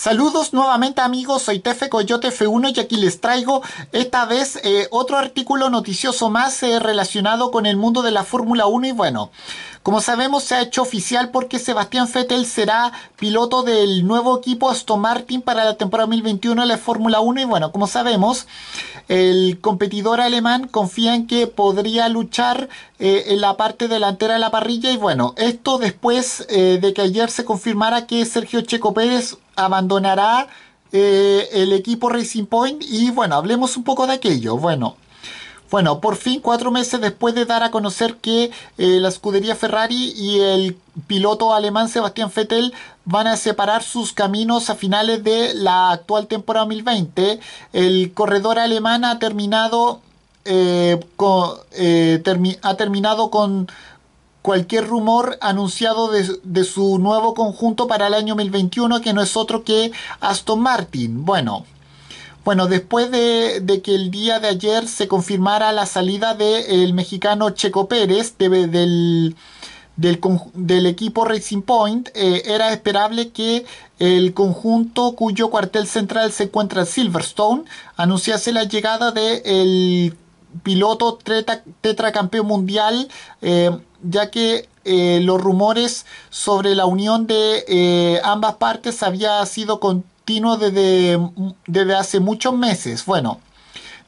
Saludos nuevamente amigos, soy Tefe Coyote F1 y aquí les traigo esta vez eh, otro artículo noticioso más eh, relacionado con el mundo de la Fórmula 1 y bueno, como sabemos se ha hecho oficial porque Sebastián Vettel será piloto del nuevo equipo Aston Martin para la temporada 2021 de la Fórmula 1 y bueno, como sabemos el competidor alemán confía en que podría luchar eh, en la parte delantera de la parrilla y bueno, esto después de que ayer se confirmara que Sergio Checo Pérez abandonará eh, el equipo Racing Point y bueno, hablemos un poco de aquello. Bueno, bueno, por fin, cuatro meses después de dar a conocer que eh, la escudería Ferrari y el piloto alemán Sebastián Vettel van a separar sus caminos a finales de la actual temporada 2020, el corredor alemán ha terminado, eh, ha terminado con, cualquier rumor anunciado de, su nuevo conjunto para el año 2021, que no es otro que Aston Martin. Bueno, bueno después de, que el día de ayer se confirmara la salida del mexicano Checo Pérez del, del, del, equipo Racing Point, eh, era esperable que el conjunto cuyo cuartel central se encuentra en Silverstone anunciase la llegada del piloto tetra tetracampeón mundial, eh, ya que eh, los rumores sobre la unión de eh, ambas partes había sido continuo desde, desde, hace muchos meses. Bueno,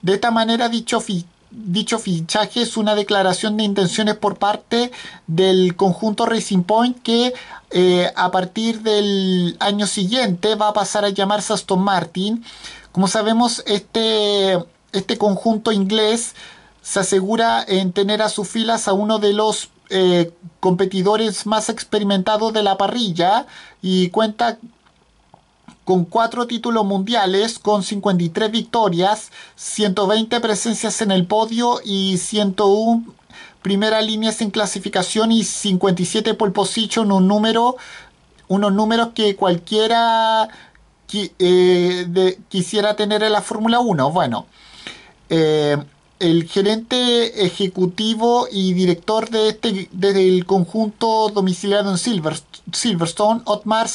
de esta manera dicho, dicho fichaje es una declaración de intenciones por parte del conjunto Racing Point que a partir del año siguiente va a pasar a llamarse Aston Martin. Como sabemos, este este conjunto inglés se asegura en tener a sus filas a uno de los eh, competidores más experimentados de la parrilla y cuenta con cuatro títulos mundiales, con 53 victorias, 120 presencias en el podio y 101 primeras líneas en clasificación y 57 pole position, un número, unos números que cualquiera eh, quisiera tener en la Fórmula 1. Bueno, eh, el gerente ejecutivo y director de este, del conjunto domiciliado en Silverstone, Otmar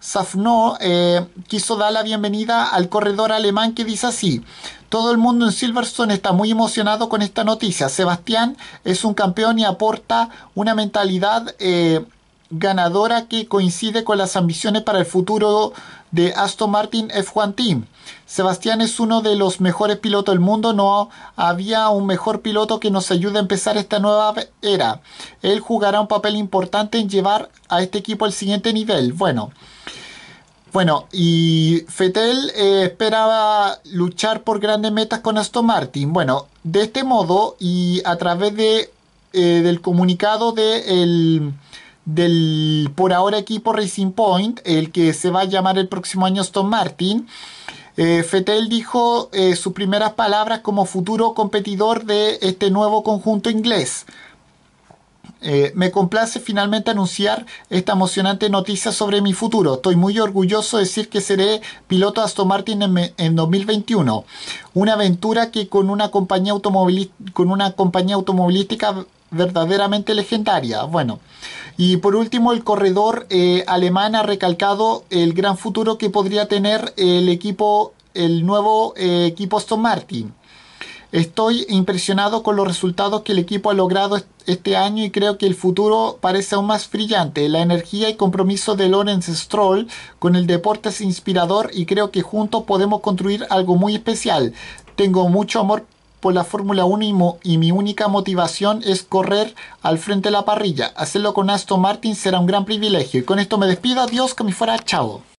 Safno, eh, quiso dar la bienvenida al corredor alemán que dice así. Todo el mundo en Silverstone está muy emocionado con esta noticia. Sebastián es un campeón y aporta una mentalidad eh, ganadora que coincide con las ambiciones para el futuro de Aston Martin F1 Team. Sebastián es uno de los mejores pilotos del mundo, no había un mejor piloto que nos ayude a empezar esta nueva era. Él jugará un papel importante en llevar a este equipo al siguiente nivel. Bueno, bueno, y Fetel eh, esperaba luchar por grandes metas con Aston Martin. Bueno, de este modo y a través de, eh, del comunicado del el del por ahora equipo Racing Point, el que se va a llamar el próximo año Aston Martin. Eh, Fetel dijo eh, sus primeras palabras como futuro competidor de este nuevo conjunto inglés. Eh, me complace finalmente anunciar esta emocionante noticia sobre mi futuro. Estoy muy orgulloso de decir que seré piloto Aston Martin en, 2021. Una aventura que con una compañía, con una compañía automovilística verdaderamente legendaria. Bueno, y por último, el corredor eh, alemán ha recalcado el gran futuro que podría tener el equipo, el nuevo eh, equipo Aston Martin. Estoy impresionado con los resultados que el equipo ha logrado este año y creo que el futuro parece aún más brillante. La energía y compromiso de Lorenz Stroll con el deporte es inspirador y creo que juntos podemos construir algo muy especial. Tengo mucho amor por la Fórmula 1 y, mi única motivación es correr al frente de la parrilla. Hacerlo con Aston Martin será un gran privilegio. Y con esto me despido. Adiós, que me fuera Chao